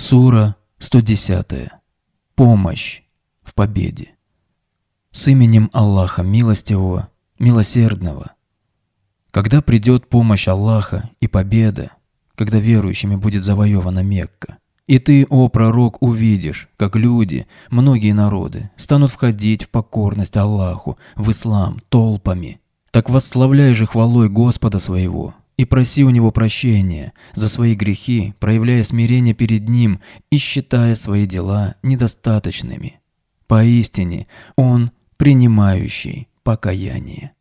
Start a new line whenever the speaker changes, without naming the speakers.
Сура 110. Помощь в победе. С именем Аллаха Милостивого, Милосердного. Когда придет помощь Аллаха и победа, когда верующими будет завоевана Мекка, и ты, о пророк, увидишь, как люди, многие народы, станут входить в покорность Аллаху, в ислам, толпами, так восславляй же хвалой Господа своего, и проси у него прощения за свои грехи, проявляя смирение перед ним и считая свои дела недостаточными. Поистине, он принимающий покаяние.